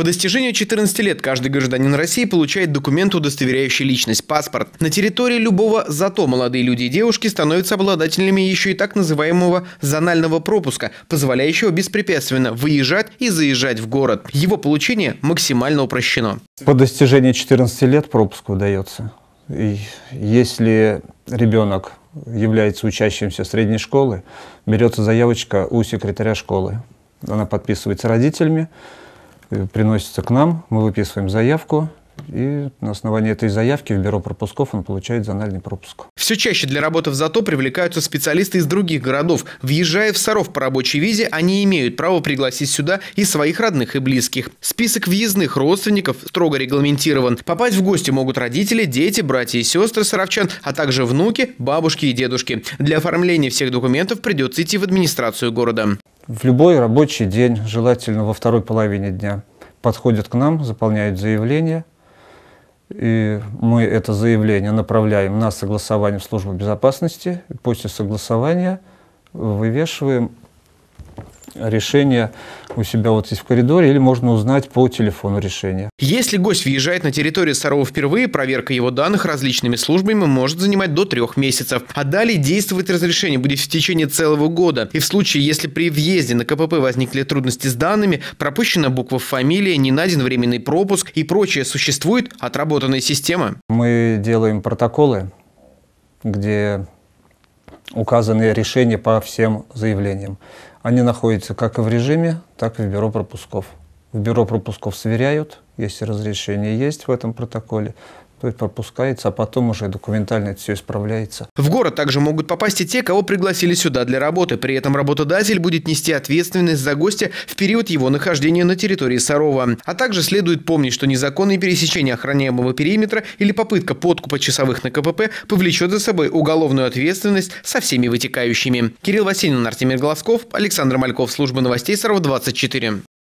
По достижению 14 лет каждый гражданин России получает документ, удостоверяющий личность, паспорт. На территории любого зато молодые люди и девушки становятся обладателями еще и так называемого зонального пропуска, позволяющего беспрепятственно выезжать и заезжать в город. Его получение максимально упрощено. По достижении 14 лет пропуск выдается. И если ребенок является учащимся средней школы, берется заявочка у секретаря школы. Она подписывается родителями, Э, приносится к нам, мы выписываем заявку, и на основании этой заявки в бюро пропусков он получает зональный пропуск. Все чаще для работы в ЗАТО привлекаются специалисты из других городов. Въезжая в Саров по рабочей визе, они имеют право пригласить сюда и своих родных и близких. Список въездных родственников строго регламентирован. Попасть в гости могут родители, дети, братья и сестры саровчан, а также внуки, бабушки и дедушки. Для оформления всех документов придется идти в администрацию города в любой рабочий день, желательно во второй половине дня, подходят к нам, заполняют заявление, и мы это заявление направляем на согласование в службу безопасности. После согласования вывешиваем решение у себя вот здесь в коридоре, или можно узнать по телефону решение. Если гость въезжает на территорию Сарова впервые, проверка его данных различными службами может занимать до трех месяцев. А далее действовать разрешение будет в течение целого года. И в случае, если при въезде на КПП возникли трудности с данными, пропущена буква фамилия, не найден временный пропуск и прочее, существует отработанная система. Мы делаем протоколы, где указанные решения по всем заявлениям. Они находятся как и в режиме, так и в бюро пропусков. В бюро пропусков сверяют, если разрешение есть в этом протоколе, то есть пропускается, а потом уже документально это все исправляется. В город также могут попасть и те, кого пригласили сюда для работы. При этом работодатель будет нести ответственность за гостя в период его нахождения на территории Сарова. А также следует помнить, что незаконное пересечение охраняемого периметра или попытка подкупа часовых на КПП повлечет за собой уголовную ответственность со всеми вытекающими. Кирилл Васильев, Артемир Глазков, Александр Мальков, служба новостей Сарова 24.